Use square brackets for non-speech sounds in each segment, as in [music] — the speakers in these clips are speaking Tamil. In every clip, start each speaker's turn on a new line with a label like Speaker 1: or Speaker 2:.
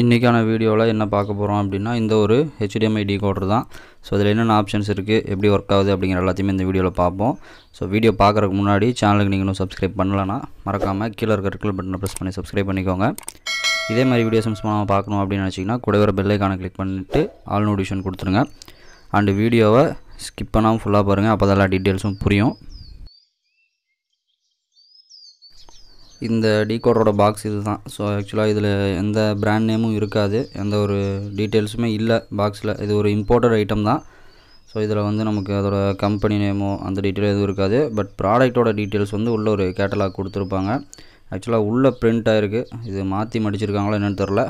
Speaker 1: இன்றைக்கான வீடியோவில் என்ன பார்க்க போகிறோம் அப்படின்னா இந்த ஒரு ஹெச்டிஎம்ஐ டி டிகோடர் தான் ஸோ இதில் என்னென்ன ஆப்ஷன்ஸ் இருக்குது எப்படி ஒர்க் ஆகுது அப்படிங்கிற எல்லாத்தையுமே இந்த வீடியோவில் பார்ப்போம் ஸோ வீடியோ பார்க்குறதுக்கு முன்னாடி சேனலுக்கு நீங்கள் சப்ஸ்கிரைப் பண்ணலன்னா மறக்காமல் கீழே இருக்கிற கிளிக் பட்டனை ப்ரெஸ் பண்ணி சப்ஸ்கிரைப் பண்ணிக்கோங்க இதே மாதிரி வீடியோஸ் சம்ஸ் பண்ணாமல் பார்க்கணும் அப்படின்னு நினச்சிங்கன்னா வர பெல்லைக்கான கிளிக் பண்ணிவிட்டு ஆல் நோட்டிஃபிகேஷன் கொடுத்துருங்க அண்டு வீடியோவை ஸ்கிப் பண்ணாமல் ஃபுல்லாக பாருங்கள் அப்போ தான் எல்லா டீட்டெயில்ஸும் புரியும் இந்த டீகோடரோட பாக்ஸ் இது தான் ஸோ ஆக்சுவலாக இதில் எந்த ப்ராண்ட் நேமும் இருக்காது எந்த ஒரு டீட்டெயில்ஸுமே இல்லை பாக்ஸில் இது ஒரு இம்போர்ட்டட் ஐட்டம் தான் ஸோ இதில் வந்து நமக்கு அதோட கம்பெனி நேமோ அந்த டீட்டெயில் எதுவும் இருக்காது பட் ப்ராடக்ட்டோட டீட்டெயில்ஸ் வந்து உள்ளே ஒரு கேட்டலாக் கொடுத்துருப்பாங்க ஆக்சுவலாக உள்ளே பிரிண்ட் ஆகிருக்கு இது மாற்றி மடிச்சிருக்காங்களோ என்னென்னு தெரில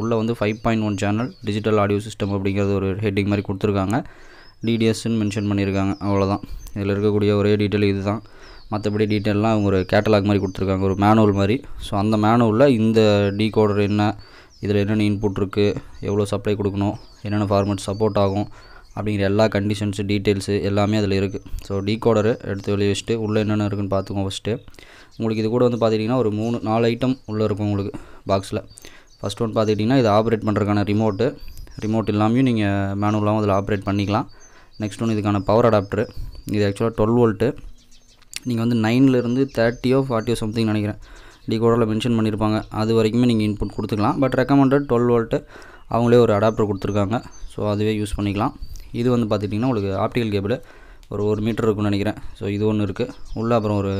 Speaker 1: உள்ளே வந்து five point one channel digital audio system அப்படிங்கிறது ஒரு ஹெட்டிங் மாதிரி கொடுத்துருக்காங்க டிடிஎஸ்ன்னு மென்ஷன் பண்ணியிருக்காங்க அவ்வளோதான் இதில் இருக்கக்கூடிய ஒரே டீட்டெயில் இது தான் மற்றபடி டீட்டெயிலெலாம் அவங்க ஒரு கேட்டலாக் மாதிரி கொடுத்துருக்காங்க ஒரு மேனுவல் மாதிரி ஸோ அந்த மேனுவலில் இந்த டீ கோடர் என்ன இதில் என்னென்ன இன்புட் இருக்குது எவ்வளோ சப்ளை கொடுக்கணும் என்னென்ன ஃபார்மெட் சப்போர்ட் ஆகும் அப்படிங்கிற எல்லா கண்டிஷன்ஸு டீட்டெயில்ஸு எல்லாமே அதில் இருக்குது ஸோ டீ கோடரு எடுத்து வெளியே வச்சுட்டு உள்ளே என்னென்ன இருக்குன்னு பார்த்துக்கோங்க ஃபஸ்ட்டு உங்களுக்கு இது கூட வந்து பார்த்துட்டிங்கன்னா ஒரு மூணு நாலு ஐட்டம் உள்ளே இருக்கும் உங்களுக்கு பாக்ஸில் ஃபஸ்ட் ஒன் பார்த்துக்கிட்டிங்கன்னா இது ஆப்ரேட் பண்ணுறதுக்கான ரிமோட்டு ரிமோட் இல்லாமையும் நீங்கள் மேனுவலாகவும் அதில் ஆப்ரேட் பண்ணிக்கலாம் நெக்ஸ்ட் ஒன்று இதுக்கான பவர் அடாப்டரு இது ஆக்சுவலாக டுவெல் வோல்ட்டு நீங்கள் வந்து நைன்லேருந்து தேர்ட்டியோ ஃபார்ட்டியோ சம்திங் நினைக்கிறேன் டிகோடரில் மென்ஷன் பண்ணியிருப்பாங்க அது வரைக்குமே நீங்கள் இன்புட் கொடுத்துக்கலாம் பட் ரெக்கமெண்டட் டுவெல் வோல்ட்டு அவங்களே ஒரு அடாப்டர் கொடுத்துருக்காங்க ஸோ அதுவே யூஸ் பண்ணிக்கலாம் இது வந்து பார்த்துட்டிங்கன்னா உங்களுக்கு ஆப்டிக்கல் கேபிள் ஒரு ஒரு மீட்டர் இருக்கும்னு நினைக்கிறேன் ஸோ இது ஒன்று இருக்குது உள்ளே அப்புறம் ஒரு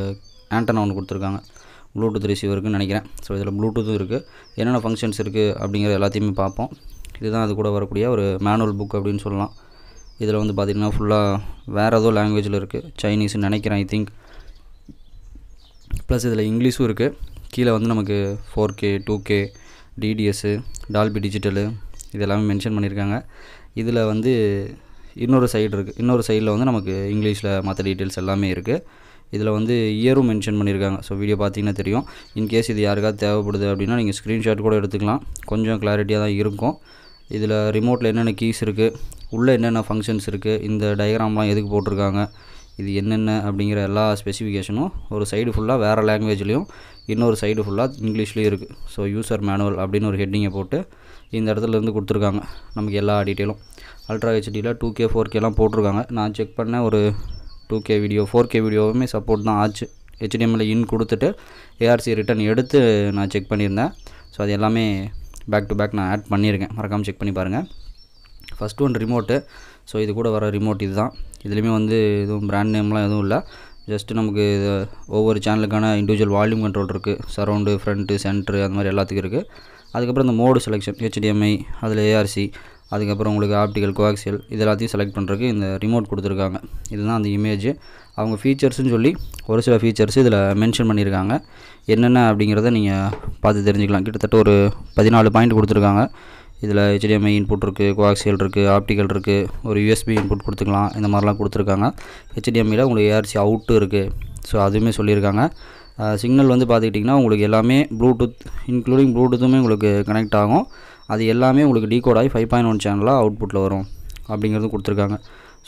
Speaker 1: ஆண்டனா ஒன்று கொடுத்துருக்காங்க ப்ளூடூத் ரிசீவ் இருக்குதுன்னு நினைக்கிறேன் ஸோ இதில் ப்ளூடூத்தும் இருக்குது என்னென்ன ஃபங்க்ஷன்ஸ் இருக்குது அப்படிங்கிற எல்லாத்தையுமே பார்ப்போம் இதுதான் அது கூட வரக்கூடிய ஒரு மேனுவல் புக் அப்படின்னு சொல்லலாம் இதில் வந்து பார்த்திங்கன்னா ஃபுல்லாக வேறு ஏதோ லாங்குவேஜில் இருக்குது சைனீஸ்ன்னு நினைக்கிறேன் ஐ திங்க் ப்ளஸ் இதில் இங்கிலீஷும் இருக்குது கீழே வந்து நமக்கு four K two K DTS Dolby digital இதெல்லாமே மென்ஷன் பண்ணியிருக்காங்க இதில் வந்து இன்னொரு சைடு இருக்குது இன்னொரு சைடில் வந்து நமக்கு இங்கிலீஷில் மற்ற டீட்டெயில்ஸ் எல்லாமே இருக்குது இதில் வந்து இயரும் மென்ஷன் பண்ணியிருக்காங்க ஸோ வீடியோ பார்த்தீங்கன்னா தெரியும் இன்கேஸ் இது யாருக்காவது தேவைப்படுது அப்படின்னா நீங்கள் ஸ்க்ரீன்ஷாட் கூட எடுத்துக்கலாம் கொஞ்சம் கிளாரிட்டியாக தான் இருக்கும் இதில் ரிமோட்டில் என்னென்ன கீஸ் இருக்குது உள்ளே என்னென்ன ஃபங்க்ஷன்ஸ் இருக்குது இந்த டயக்ராம்லாம் எதுக்கு போட்டிருக்காங்க இது என்னென்ன அப்படிங்கிற எல்லா ஸ்பெசிஃபிகேஷனும் ஒரு சைடு ஃபுல்லாக வேறு லாங்குவேஜ்லேயும் இன்னொரு சைடு ஃபுல்லாக இங்கிலீஷ்லேயும் இருக்குது ஸோ யூசர் மேனுவல் அப்படின்னு ஒரு ஹெட்டிங்கை போட்டு இந்த இடத்துலேருந்து கொடுத்துருக்காங்க நமக்கு எல்லா டீட்டெயிலும் அல்ட்ரா ஹெச்டியில் டூ கே ஃபோர் கேலாம் போட்டிருக்காங்க நான் செக் பண்ண ஒரு two K video four K வீடியோவுமே சப்போர்ட் தான் ஆச்சு ஹெச்டிஎம்எல் இன் கொடுத்துட்டு ஏஆர்சி ரிட்டன் எடுத்து நான் செக் பண்ணியிருந்தேன் ஸோ அது எல்லாமே பேக் டு பேக் நான் ஆட் பண்ணியிருக்கேன் மறக்காமல் செக் பண்ணி பாருங்கள் ஃபஸ்ட் ஒன் ரிமோட்டு ஸோ இது கூட வர ரிமோட் இது தான் இதுலேயுமே வந்து எதுவும் ப்ராண்ட் நேம்லாம் எதுவும் இல்லை ஜஸ்ட்டு நமக்கு இது ஒவ்வொரு சேனலுக்கான இண்டிவிஜுவல் வால்யூம் கண்ட்ரோல் இருக்குது சரௌண்டு ஃப்ரண்ட்டு சென்ட்ரு அந்த மாதிரி எல்லாத்துக்கும் இருக்குது அதுக்கப்புறம் இந்த மோடு செலெக்ஷன் ஹெச்டிஎம்ஐ அதில் ஏஆர்சி அதுக்கப்புறம் உங்களுக்கு ஆப்டிக்கல் கோஆக்சியல் இது எல்லாத்தையும் செலக்ட் பண்ணுறதுக்கு இந்த ரிமோட் கொடுத்துருக்காங்க இதுதான் அந்த இமேஜ் அவங்க ஃபீச்சர்ஸ்னு சொல்லி ஒரு சில ஃபீச்சர்ஸ் இதில் மென்ஷன் பண்ணியிருக்காங்க என்னென்ன அப்படிங்கிறத நீங்கள் பார்த்து தெரிஞ்சுக்கலாம் கிட்டத்தட்ட ஒரு பதினாலு பாயிண்ட் கொடுத்துருக்காங்க இதில் ஹெச்டிஎம்ஐ இன்புட் இருக்குது குவாக்சியல் இருக்குது ஆப்டிக்கல் இருக்குது ஒரு யூஎஸ்பி இன்புட் கொடுத்துக்கலாம் இந்த மாதிரிலாம் கொடுத்துருக்காங்க ஹெச்டிஎம்ஐயில் உங்களுக்கு ஏஆர்சி அவுட்டு இருக்குது ஸோ அதுவுமே சொல்லியிருக்காங்க சிக்னல் வந்து பார்த்துக்கிட்டிங்கன்னா உங்களுக்கு எல்லாமே ப்ளூடூத் இன்க்ளூடிங் ப்ளூடூத்துமே உங்களுக்கு கனெக்ட் ஆகும் அது எல்லாமே உங்களுக்கு டீகோட் ஆகி ஃபைவ் பாயிண்ட் ஒன் சேனலாக அவுட்புட்டில் வரும் அப்படிங்கிறது கொடுத்துருக்காங்க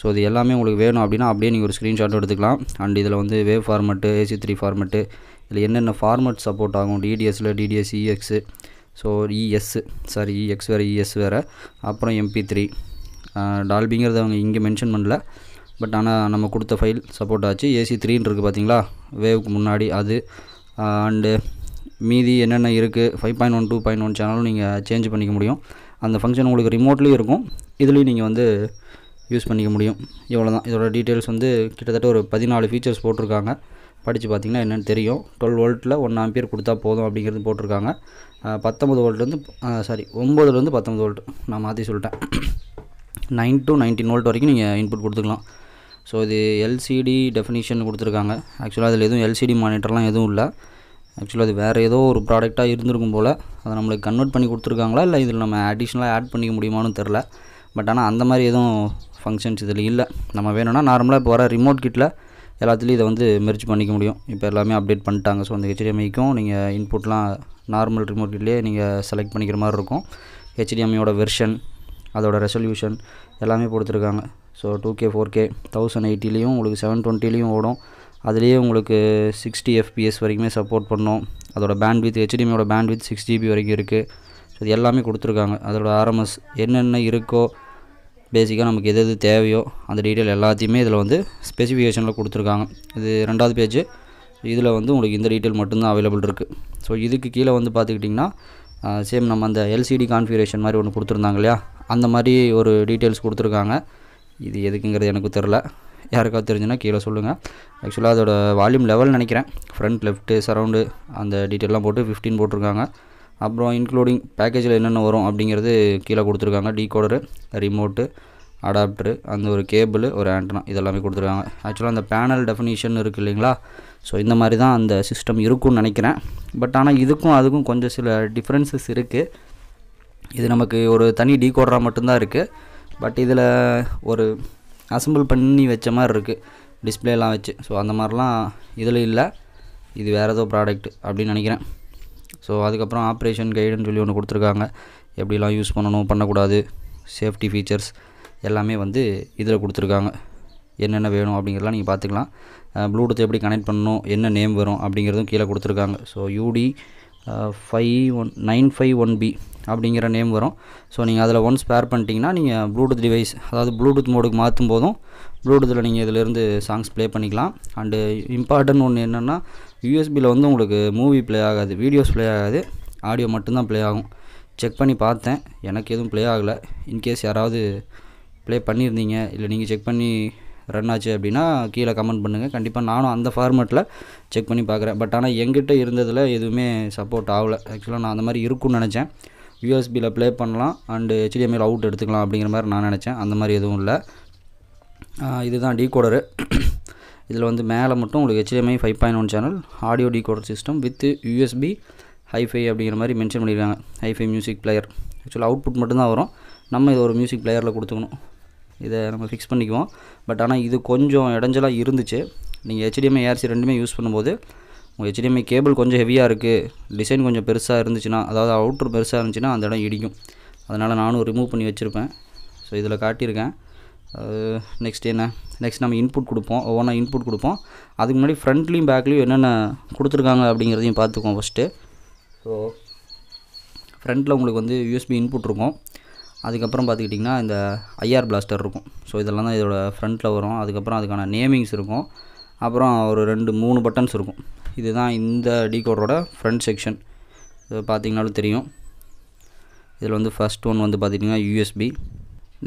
Speaker 1: ஸோ இது எல்லாமே உங்களுக்கு வேணும் அப்படின்னா அப்படியே நீங்கள் ஒரு ஸ்க்ரீன்ஷாட்டும் எடுத்துக்கலாம் அண்ட் இதில் வந்து wave format AC three format இதில் என்னென்ன ஃபார்மெட் சப்போர்ட் ஆகும் டிடிஎஸில் DTS EX so ES sorry EX வேறு இஎஸ் வேறு அப்புறம் எம்பி த்ரீ டால்பிங்கிறத அவங்க இங்கே மென்ஷன் பண்ணல பட் ஆனால் நம்ம கொடுத்த ஃபைல் சப்போர்ட் ஆச்சு ஏசி த்ரீன்னு இருக்குது பார்த்தீங்களா வேவுக்கு முன்னாடி அது அண்டு மீதி என்னென்ன இருக்குது five point one two point one சேனலும் நீங்கள் சேஞ்ச் பண்ணிக்க முடியும் அந்த ஃபங்க்ஷன் உங்களுக்கு ரிமோட்லேயும் இருக்கும் இதுலேயும் நீங்கள் வந்து யூஸ் பண்ணிக்க முடியும் இவ்வளோ தான் இதோட டீட்டெயில்ஸ் வந்து கிட்டத்தட்ட ஒரு பதினாலு ஃபீச்சர்ஸ் போட்டிருக்காங்க படித்து பார்த்திங்கன்னா என்னென்னு தெரியும் டுவெல் வோல்ட்டில் ஒன் ஆம்பியர் கொடுத்தா போதும் அப்படிங்கிறது போட்டிருக்காங்க பத்தொம்பது வோல்ட்லேருந்து சாரி ஒம்பதுலேருந்து பத்தொம்பது வோல்ட் நான் மாற்றி சொல்லிட்டேன் நைன் டு நைன்டீன் வோல்ட் வரைக்கும் நீங்கள் இன்புட் கொடுத்துக்கலாம் ஸோ இது எல்சிடி டெஃபினிஷன் கொடுத்துருக்காங்க ஆக்சுவலாக அதில் எதுவும் எல்சிடி மானிட்டர்லாம் எதுவும் இல்லை ஆக்சுவலாக அது வேறு ஏதோ ஒரு ப்ராடக்டாக இருந்திருக்கும் போல் அதை நம்மளுக்கு கன்வெர்ட் பண்ணி கொடுத்துருக்காங்களா இல்லை இதில் நம்ம அடிஷ்னலாக ஆட் பண்ணிக்க முடியுமான்னு தெரில பட் ஆனால் அந்த மாதிரி எதுவும் ஃபங்க்ஷன்ஸ் இதில் இல்லை நம்ம வேணும்னா நார்மலாக இப்போ வர ரிமோட் கிட்டில் எல்லாத்துலேயும் இதை வந்து மெரிச்சு பண்ணிக்க முடியும் இப்போ எல்லாமே அப்டேட் பண்ணிட்டாங்க ஸோ அந்த ஹெச்டிஎம்ஐக்கும் நீங்கள் இன்புட்லாம் நார்மல் ரிமோட்லேயே நீங்கள் செலக்ட் பண்ணிக்கிற மாதிரி இருக்கும் ஹெச்டிஎம்மியோட வெர்ஷன் அதோடய ரெசல்யூஷன் எல்லாமே கொடுத்துருக்காங்க so two K four K thousand எயிட்டிலையும் உங்களுக்கு செவன் டுவெண்ட்டிலையும் ஓடும் அதுலேயே உங்களுக்கு சிக்ஸ்டி எஃபிஎஸ் வரைக்குமே சப்போர்ட் பண்ணோம் அதோட bandwidth bandwidth six GB வரைக்கும் இருக்குது அது எல்லாமே கொடுத்துருக்காங்க அதோட ஆர்எம்எஸ் என்னென்ன இருக்கோ பேசிக்காக நமக்கு எது எது தேவையோ அந்த டீட்டெயில் எல்லாத்தையுமே இதில் வந்து ஸ்பெசிஃபிகேஷனில் கொடுத்துருக்காங்க இது ரெண்டாவது பேஜ் இதில் வந்து உங்களுக்கு இந்த டீட்டெயில் மட்டும்தான் அவைலபிள் இருக்குது ஸோ இதுக்கு கீழே வந்து பார்த்துக்கிட்டிங்கன்னா சேம் நம்ம அந்த எல்சிடி கான்ஃபிகரேஷன் மாதிரி ஒன்று கொடுத்துருந்தாங்க இல்லையா அந்த மாதிரி ஒரு டீட்டெயில்ஸ் கொடுத்துருக்காங்க இது எதுக்குங்கிறது எனக்கு தெரில யாருக்காவது தெரிஞ்சுன்னா கீழே சொல்லுங்கள் ஆக்சுவலாக அதோட வால்யூம் லெவல் நினைக்கிறேன் ஃப்ரண்ட் லெஃப்ட்டு சரௌண்டு அந்த டீட்டெயிலாம் போட்டு ஃபிஃப்டின் போட்டிருக்காங்க அப்புறம் இன்க்ளூடிங் பேக்கேஜில் என்னென்ன வரும் அப்படிங்கிறது கீழே கொடுத்துருக்காங்க டீ கோடரு ரிமோட்டு அடாப்டரு அந்த ஒரு கேபிள் ஒரு ஆண்டனா இதெல்லாமே கொடுத்துருக்காங்க ஆக்சுவலாக அந்த பேனல் டெஃபினிஷன் இருக்குது இல்லைங்களா ஸோ இந்த மாதிரி தான் அந்த சிஸ்டம் இருக்கும்னு நினைக்கிறேன் பட் ஆனால் இதுக்கும் அதுக்கும் கொஞ்சம் சில டிஃப்ரென்சஸ் இருக்குது இது நமக்கு ஒரு தனி டீகோடராக மட்டும்தான் இருக்குது பட் இதில் ஒரு அசம்பிள் பண்ணி வச்ச மாதிரி இருக்குது டிஸ்பிளேலாம் வச்சு ஸோ அந்த மாதிரிலாம் இதில் இல்லை இது வேறு ஏதோ ப்ராடக்ட் அப்படின்னு நினைக்கிறேன் ஸோ அதுக்கப்புறம் ஆப்ரேஷன் கைடுன்னு சொல்லி ஒன்று கொடுத்துருக்காங்க எப்படிலாம் யூஸ் பண்ணணும் பண்ணக்கூடாது சேஃப்டி ஃபீச்சர்ஸ் எல்லாமே வந்து இதில் கொடுத்துருக்காங்க என்னென்ன வேணும் அப்படிங்கிறதெல்லாம் நீங்கள் பார்த்துக்கலாம் ப்ளூடூத் எப்படி கனெக்ட் பண்ணணும் என்ன நேம் வரும் அப்படிங்கிறதும் கீழே கொடுத்துருக்காங்க so UD five one nine five one B அப்படிங்கிற நேம் வரும் ஸோ நீங்கள் அதில் ஒன்ஸ் பேர் பண்ணிட்டீங்கன்னா நீங்கள் ப்ளூடூத் டிவைஸ் அதாவது ப்ளூடூத் மோடுக்கு மாற்றும் போதும் ப்ளூடூத்தில் நீங்கள் இதிலேருந்து சாங்ஸ் ப்ளே பண்ணிக்கலாம் அண்டு இம்பார்ட்டன் ஒன்று என்னென்னா யூஎஸ்பியில் வந்து உங்களுக்கு மூவி ப்ளே ஆகாது வீடியோஸ் ப்ளே ஆகாது ஆடியோ மட்டும்தான் ப்ளே ஆகும் செக் பண்ணி பார்த்தேன் எனக்கு எதுவும் ப்ளே ஆகலை இன்கேஸ் யாராவது ப்ளே பண்ணியிருந்தீங்க இல்லை நீங்கள் செக் பண்ணி ரன் ஆச்சு அப்படின்னா கீழே கமெண்ட் பண்ணுங்கள் கண்டிப்பாக நானும் அந்த ஃபார்மேட்டில் செக் பண்ணி பார்க்குறேன் பட் ஆனால் எங்கிட்ட இருந்ததில் எதுவுமே சப்போர்ட் ஆகலை ஆக்சுவலாக நான் அந்த மாதிரி இருக்கும்னு நினச்சேன் யூஎஸ்பியில் ப்ளே பண்ணலாம் அண்டு ஹெச்டிஎம்ஐயில் அவுட் எடுத்துக்கலாம் அப்படிங்கிற மாதிரி நான் நினச்சேன் அந்த மாதிரி எதுவும் இல்லை இதுதான் டீகோடரு [coughs] இதில் வந்து மேலே மட்டும் உங்களுக்கு HDMI five point one channel audio decoder system with USB hifi அப்படிங்கிற மாதிரி மென்ஷன் பண்ணியிருக்காங்க ஹைஃபை மியூசிக் பிளேயர் ஆக்சுவலாக அவுட்புட் மட்டும்தான் வரும் நம்ம இது ஒரு மியூசிக் பிளேயரில் கொடுத்துக்கணும் இதை நம்ம ஃபிக்ஸ் பண்ணிக்குவோம் பட் ஆனால் இது கொஞ்சம் இடைஞ்சலாக இருந்துச்சு நீங்கள் ஹெச்டிஎம்ஐ ஏஆர்சி ரெண்டுமே யூஸ் பண்ணும்போது உங்கள் ஹெச்டிஎம்ஐ கேபிள் கொஞ்சம் ஹெவியாக இருக்குது டிசைன் கொஞ்சம் பெருசாக இருந்துச்சுன்னா அதாவது அவுட்ரு பெருசாக இருந்துச்சுன்னா அந்த இடம் இடிக்கும் அதனால் நானும் ரிமூவ் பண்ணி வச்சுருப்பேன் ஸோ இதில் காட்டியிருக்கேன் நெக்ஸ்ட் என்ன நெக்ஸ்ட் நம்ம இன்புட் கொடுப்போம் ஒவ்வொன்றா இன்புட் கொடுப்போம் அதுக்கு முன்னாடி ஃப்ரண்ட்லேயும் பேக்லேயும் என்னென்ன கொடுத்துருக்காங்க அப்படிங்கிறதையும் பார்த்துக்குவோம் ஃபஸ்ட்டு ஸோ ஃப்ரண்ட்டில் உங்களுக்கு வந்து யூஎஸ்பி இன்புட் இருக்கும் அதுக்கப்புறம் பார்த்துக்கிட்டிங்கன்னா இந்த ஐஆர் பிளாஸ்டர் இருக்கும் ஸோ இதெல்லாம் தான் இதோட ஃப்ரண்ட்டில் வரும் அதுக்கப்புறம் அதுக்கான நேமிங்ஸ் இருக்கும் அப்புறம் ஒரு ரெண்டு மூணு பட்டன்ஸ் இருக்கும் இதுதான் இந்த டீகோடரோட ஃப்ரண்ட் செக்ஷன் இது பார்த்திங்கனாலும் தெரியும் இதில் வந்து ஃபஸ்ட் ஒன் வந்து பார்த்துக்கிட்டிங்கன்னா யூஎஸ்பி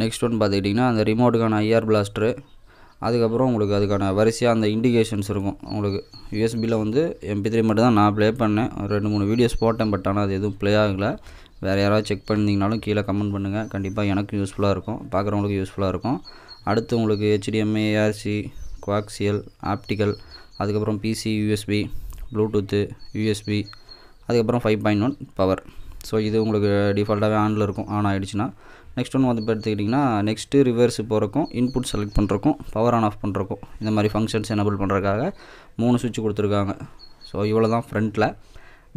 Speaker 1: நெக்ஸ்ட் ஒன் பார்த்துக்கிட்டிங்கன்னா அந்த ரிமோட்டுக்கான ஐஆர் பிளாஸ்டரு அதுக்கப்புறம் உங்களுக்கு அதுக்கான வரிசையாக அந்த இண்டிகேஷன்ஸ் இருக்கும் உங்களுக்கு யூஎஸ்பியில் வந்து எம்பி த்ரீ மட்டும் தான் நான் ப்ளே பண்ணேன் ரெண்டு மூணு வீடியோஸ் போட்டேன் பட் ஆனால் அது எதுவும் ப்ளே ஆகலை வேறு யாராவது செக் பண்ணிங்கனாலும் கீழே கமெண்ட் பண்ணுங்கள் கண்டிப்பாக எனக்கு யூஸ்ஃபுல்லாக இருக்கும் பார்க்குறவங்களுக்கு யூஸ்ஃபுல்லாக இருக்கும் அடுத்து உங்களுக்கு ஹெச்டிஎம்ஏ ஏஆர்சி குவாக்சியல் ஆப்டிக்கல் அதுக்கப்புறம் பிசி யூஎஸ்பி ப்ளூடூத்து யூஎஸ்பி அதுக்கப்புறம் five point one power so இது உங்களுக்கு டிஃபால்ட்டாகவே ஆனில் இருக்கும் ஆன் ஆகிடுச்சுன்னா நெக்ஸ்ட் ஒன்று வந்து எடுத்துக்கிட்டிங்கன்னா நெக்ஸ்ட்டு ரிவர்ஸ் போகிறக்கும் இன்புட் செலக்ட் பண்ணுறக்கும் பவர் ஆன் ஆஃப் பண்ணுறக்கும் இந்த மாதிரி ஃபங்க்ஷன்ஸ் எனபிள் பண்ணுறதுக்காக மூணு சுவிட்ச் கொடுத்துருக்காங்க ஸோ இவ்வளோ தான் ஃப்ரண்ட்டில்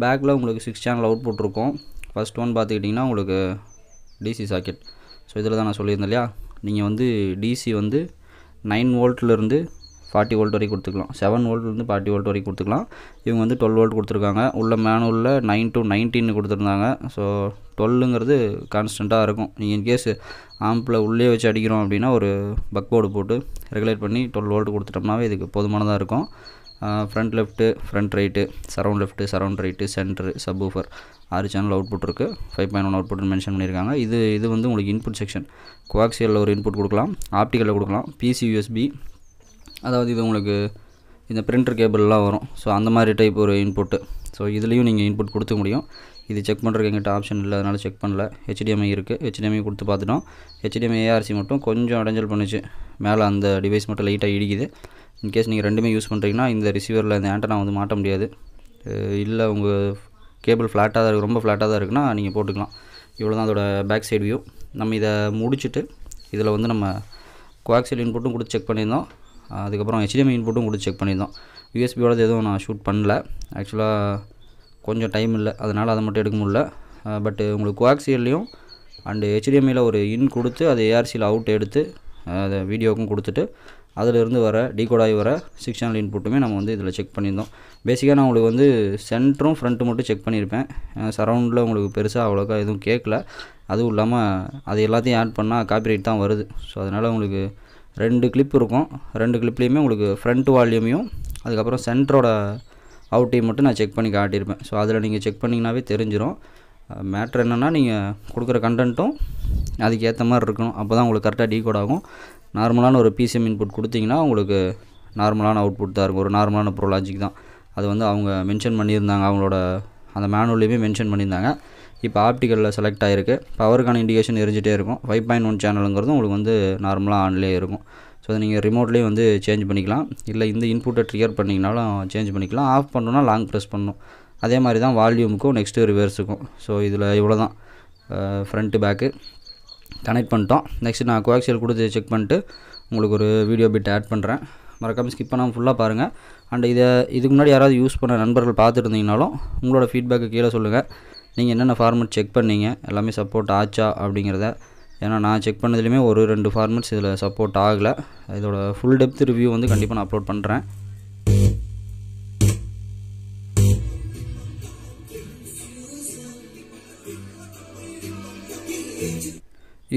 Speaker 1: பேக்கில் உங்களுக்கு சிக்ஸ் சேனல் அவுட் போட்டிருக்கோம் ஃபஸ்ட் ஒன் பார்த்துக்கிட்டிங்கன்னா உங்களுக்கு டிசி சாக்கெட் ஸோ இதில் தான் நான் சொல்லியிருந்தேன் இல்லையா நீங்கள் வந்து டிசி வந்து நைன் வோல்ட்லேருந்து ஃபார்ட்டி வோல்ட் வரைக்கும் கொடுத்துக்கலாம் செவன் வோல்ட்லேருந்து ஃபார்ட்டி வோல்ட் வரைக்கும் கொடுத்துக்கலாம் இவங்க வந்து டுவெல் வோல்ட் கொடுத்துருக்காங்க உள்ள மேனுவலில் நைன் டு நைன்டீன் கொடுத்துருந்தாங்க ஸோ டுவெல்லுங்கிறது கான்ஸ்டண்ட்டாக இருக்கும் நீங்கள் இன்கேஸ் ஆம்பில் உள்ளே வச்சு அடிக்கிறோம் அப்படின்னா ஒரு பக் போர்டு போட்டு ரெகுலேட் பண்ணி டுவெல் வோல்ட் கொடுத்துட்டோம்னாவே இதுக்கு போதுமானதாக இருக்கும் front left front right surround left surround right centre woofer ஆறு சேனல் அவுட்புட் இருக்குது ஃபைவ் பாயிண்ட் ஒன் அவுட்புட்னு மென்ஷன் பண்ணியிருக்காங்க இது இது வந்து உங்களுக்கு இன்புட் செக்ஷன் குவாக்சியலில் ஒரு இன்புட் கொடுக்கலாம் ஆப்டிக்கலில் கொடுக்கலாம் பிசி யூஎஸ்பி அதாவது இது உங்களுக்கு இந்த பிரிண்டர் கேபிள்லாம் வரும் ஸோ அந்த மாதிரி டைப் ஒரு இன்புட்டு ஸோ இதுலேயும் நீங்கள் இன்புட் கொடுத்துக்க முடியும் இது செக் பண்ணுறதுக்கு எங்கிட்ட ஆப்ஷன் இல்லை அதனால் செக் பண்ணல ஹெச்டிஎம்ஐ இருக்குது ஹெச்டிஎம்ஐ கொடுத்து பார்த்துட்டோம் ஹெச்டிஎம்ஐ ஏஆர்சி மட்டும் கொஞ்சம் அடைஞ்சல் பண்ணுச்சு மேலே அந்த டிவைஸ் மட்டும் லைட்டாக இடிக்குது இன்கேஸ் நீங்கள் ரெண்டுமே யூஸ் பண்ணுறீங்கன்னா இந்த ரிசீவரில் இந்த ஆண்டனா வந்து மாட்ட முடியாது இல்லை உங்கள் கேபிள் ஃப்ளாட்டாக தான் இருக்குது ரொம்ப ஃப்ளாட்டாக தான் இருக்குன்னா நீங்கள் போட்டுக்கலாம் இவ்வளோ தான் அதோட பேக் சைடு வியூ நம்ம இதை முடிச்சுட்டு இதில் வந்து நம்ம குவாக்சைல் இன்புட்டும் கொடுத்து செக் பண்ணியிருந்தோம் அதுக்கப்புறம் ஹெச்டிஎம்ஐ இன்புட்டும் கொடுத்து செக் பண்ணியிருந்தோம் யூஎஸ்பியோடது எதுவும் நான் ஷூட் பண்ணல ஆக்சுவலாக கொஞ்சம் டைம் இல்லை அதனால் அதை மட்டும் எடுக்க முடில பட்டு உங்களுக்கு குவாக்சியல்லையும் அண்டு ஹெச்டிஎம்ஐயில் ஒரு இன் கொடுத்து அதை ஏஆர்சியில் அவுட் எடுத்து அதை வீடியோவுக்கும் கொடுத்துட்டு அதிலிருந்து வர டீகோட் வர சிக்ஸ் சேனல் இன்புட்டுமே நம்ம வந்து இதில் செக் பண்ணியிருந்தோம் பேசிக்காக நான் உங்களுக்கு வந்து சென்டரும் ஃப்ரண்ட்டு மட்டும் செக் பண்ணியிருப்பேன் சரௌண்டில் உங்களுக்கு பெருசாக அவ்வளோக்கா எதுவும் கேட்கல அதுவும் இல்லாமல் அது எல்லாத்தையும் ஆட் பண்ணால் காப்பிரைட் தான் வருது ஸோ அதனால் உங்களுக்கு ரெண்டு கிளிப் இருக்கும் ரெண்டு கிளிப்லேயுமே உங்களுக்கு ஃப்ரண்ட் வால்யூமையும் அதுக்கப்புறம் சென்டரோட அவுட்டையும் மட்டும் நான் செக் பண்ணி காட்டியிருப்பேன் ஸோ அதில் நீங்கள் செக் பண்ணிங்கனாவே தெரிஞ்சிடும் மேட்ரு என்னென்னா நீங்கள் கொடுக்குற கண்டென்ட்டும் அதுக்கேற்ற மாதிரி இருக்கணும் அப்போ தான் உங்களுக்கு கரெக்டாக டீகோட் ஆகும் நார்மலான ஒரு பிசிஎம் இன்புட் கொடுத்தீங்கன்னா உங்களுக்கு நார்மலான அவுட்புட் தான் இருக்கும் ஒரு நார்மலான ப்ரோலாஜிக் தான் அது வந்து அவங்க மென்ஷன் பண்ணியிருந்தாங்க அவங்களோட அந்த மேனுவல்லையுமே மென்ஷன் பண்ணியிருந்தாங்க இப்போ ஆப்டிக்கலில் செலக்ட் ஆகிருக்கு பவருக்கான இண்டிகேஷன் எரிஞ்சிட்டே இருக்கும் ஃபைவ் பாயிண்ட் ஒன் சேனலுங்கிறது உங்களுக்கு வந்து நார்மலாக ஆன்லேயே இருக்கும் ஸோ அதை நீங்கள் ரிமோட்லேயே வந்து சேஞ்ச் பண்ணிக்கலாம் இல்லை இந்த இன்புட்டை ட்ரிகர் பண்ணிங்கனாலும் சேஞ்ச் பண்ணிக்கலாம் ஆஃப் பண்ணணும்னா லாங் ப்ரெஸ் பண்ணணும் அதே மாதிரி தான் வால்யூமுக்கும் நெக்ஸ்ட்டு ரிவர்ஸுக்கும் ஸோ இதில் இவ்வளோ தான் ஃப்ரண்ட்டு பேக்கு கனெக்ட் பண்ணிட்டோம் நெக்ஸ்ட் நான் கோஆக்சியல் கொடுத்து செக் பண்ணிட்டு உங்களுக்கு ஒரு வீடியோ பிட் ஆட் பண்ணுறேன் மறக்காமல் ஸ்கிப் பண்ணாமல் ஃபுல்லாக பாருங்கள் அண்ட் இதை இதுக்கு முன்னாடி யாராவது யூஸ் பண்ண நண்பர்கள் பார்த்துருந்தீங்கனாலும் உங்களோட ஃபீட்பேக்கு கீழே சொல்லுங்கள் நீங்கள் என்னென்ன ஃபார்மெட் செக் பண்ணீங்க எல்லாமே சப்போர்ட் ஆச்சா அப்படிங்கிறத ஏன்னா நான் செக் பண்ணதுலேயுமே ஒரு ரெண்டு ஃபார்மெட்ஸ் இதில் சப்போர்ட் ஆகலை இதோட ஃபுல் டெப்த் ரிவ்யூ வந்து கண்டிப்பாக நான் அப்லோட் பண்ணுறேன்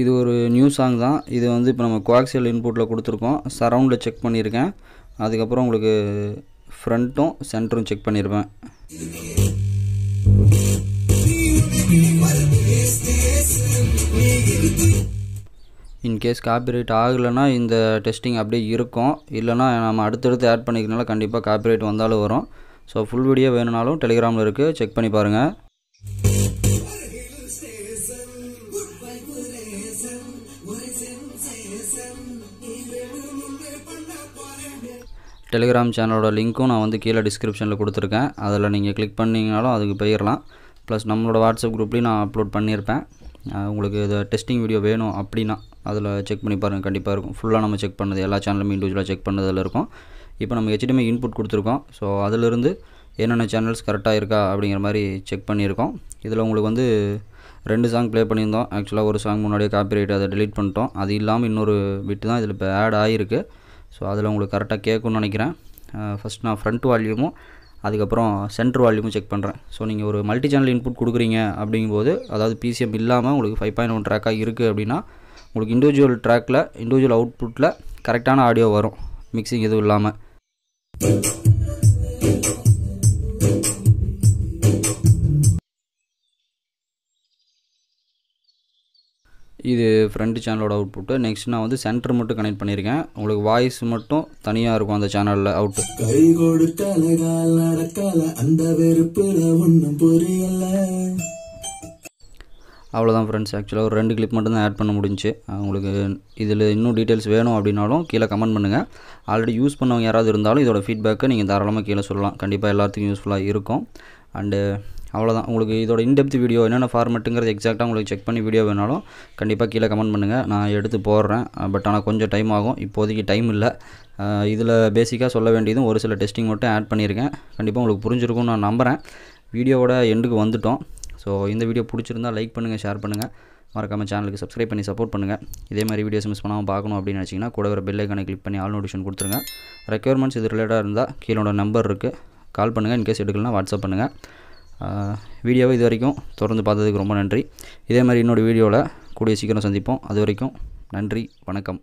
Speaker 1: இது ஒரு நியூ சாங் தான் இது வந்து இப்போ நம்ம குவாக்சியல் இன்புட்டில் கொடுத்துருக்கோம் சரவுண்டில் செக் பண்ணியிருக்கேன் அதுக்கப்புறம் உங்களுக்கு ஃப்ரண்ட்டும் சென்டரும் செக் பண்ணியிருப்பேன் இன்கேஸ் காப்பிரைட் ஆகலைன்னா இந்த டெஸ்டிங் அப்படியே இருக்கும் இல்லைனா நம்ம அடுத்தடுத்து ஆட் பண்ணிக்கிறனால கண்டிப்பாக காப்பிரைட் வந்தாலும் வரும் ஸோ ஃபுல் வீடியோ வேணும்னாலும் டெலிகிராமில் இருக்குது செக் பண்ணி பாருங்கள் டெலிகிராம் சேனலோட லிங்க்கும் நான் வந்து கீழே டிஸ்கிரிப்ஷனில் கொடுத்துருக்கேன் அதில் நீங்கள் கிளிக் பண்ணிங்கனாலும் அதுக்கு போயிடலாம் ப்ளஸ் நம்மளோட வாட்ஸ்அப் குரூப்லேயும் நான் அப்லோட் பண்ணியிருப்பேன் உங்களுக்கு இது டெஸ்டிங் வீடியோ வேணும் அப்படின்னா அதில் செக் பண்ணி பாருங்கள் கண்டிப்பாக இருக்கும் ஃபுல்லாக நம்ம செக் பண்ணது எல்லா சேனலுமே இண்டிவிஜுவலாக செக் பண்ணதில் இருக்கும் இப்போ நம்ம ஹெச்டிஎம்ஐ இன்புட் கொடுத்துருக்கோம் ஸோ அதிலிருந்து என்னென்ன சேனல்ஸ் கரெக்டாக இருக்கா அப்படிங்கிற மாதிரி செக் பண்ணியிருக்கோம் இதில் உங்களுக்கு வந்து ரெண்டு சாங் ப்ளே பண்ணியிருந்தோம் ஆக்சுவலாக ஒரு சாங் முன்னாடியே காப்பிரைட் அதை டெலீட் பண்ணிட்டோம் அது இல்லாமல் இன்னொரு விட்டு தான் இதில் இப்போ ஆட் ஆகிருக்கு ஸோ அதில் உங்களுக்கு கரெக்டாக கேட்கணும்னு நினைக்கிறேன் ஃபஸ்ட் நான் ஃப்ரண்ட் வால்யூமும் அதுக்கப்புறம் சென்ட்ரு வால்யூமும் செக் பண்ணுறேன் ஸோ நீங்கள் ஒரு மல்டி சேனல் இன்புட் கொடுக்குறீங்க அப்படிங்கும்போது அதாவது பிசிஎம் இல்லாமல் உங்களுக்கு ஃபைவ் பாயிண்ட் ஒன் ட்ராக்காக இருக்குது அப்படின்னா உங்களுக்கு இண்டிவிஜுவல் ட்ராக்கில் இண்டிவிஜுவல் அவுட்புட்டில் கரெக்டான ஆடியோ வரும் மிக்சிங் எதுவும் இல்லாமல் இது ஃப்ரண்ட் சேனலோட அவுட்புட்டு நெக்ஸ்ட் நான் வந்து சென்டர் மட்டும் கனெக்ட் பண்ணியிருக்கேன் உங்களுக்கு வாய்ஸ் மட்டும் தனியாக இருக்கும் அந்த சேனலில் அவுட்டு கை அந்த அவ்வளோதான் ஃப்ரெண்ட்ஸ் ஆக்சுவலாக ஒரு ரெண்டு கிளிப் மட்டும் தான் ஆட் பண்ண முடிஞ்சு உங்களுக்கு இதில் இன்னும் டீட்டெயில்ஸ் வேணும் அப்படின்னாலும் கீழே கமெண்ட் பண்ணுங்கள் ஆல்ரெடி யூஸ் பண்ணவங்க யாராவது இருந்தாலும் இதோட ஃபீட்பேக்கை நீங்கள் தாராளமாக கீழே சொல்லலாம் கண்டிப்பாக எல்லாத்துக்கும் யூஸ்ஃபுல்லாக இருக்கும் அண்டு அவ்வளோதான் உங்களுக்கு இதோட இன்டெப்த் வீடியோ என்னென்ன ஃபார்மெட்டுங்கிறது எக்ஸாக்டாக உங்களுக்கு செக் பண்ணி வீடியோ வேணாலும் கண்டிப்பாக கீழே கமெண்ட் பண்ணுங்கள் நான் எடுத்து போடுறேன் பட் ஆனால் கொஞ்சம் டைம் ஆகும் இப்போதைக்கு டைம் இல்லை இதில் பேசிக்காக சொல்ல வேண்டியதும் ஒரு சில டெஸ்டிங் மட்டும் ஆட் பண்ணியிருக்கேன் கண்டிப்பாக உங்களுக்கு புரிஞ்சிருக்கும்னு நான் நம்புகிறேன் வீடியோவோட எண்டுக்கு வந்துவிட்டோம் ஸோ இந்த வீடியோ பிடிச்சிருந்தால் லைக் பண்ணுங்கள் ஷேர் பண்ணுங்கள் மறக்காமல் சேனலுக்கு சப்ஸ்கிரைப் பண்ணி சப்போர்ட் பண்ணுங்கள் இதே மாதிரி வீடியோஸ் மிஸ் பண்ணாமல் பார்க்கணும் அப்படின்னு நினச்சிங்கன்னா கூட ஒரு பெல்லைக்கானை கிளிக் பண்ணி ஆல் நோட்டிஃபிகேஷன் கொடுத்துருங்க ரெக்யர்மெண்ட்ஸ் இது ரிலேட்டாக இருந்தால் கீழோட நம்பர் இருக்குது கால் பண்ணுங்கள் இன்கேஸ் எடுக்கலாம் வாட்ஸ்அப் பண்ணுங்கள் வீடியோவை இது வரைக்கும் தொடர்ந்து பார்த்ததுக்கு ரொம்ப நன்றி இதே மாதிரி இன்னொரு வீடியோவில் கூடிய சீக்கிரம் சந்திப்போம் அது வரைக்கும் நன்றி வணக்கம்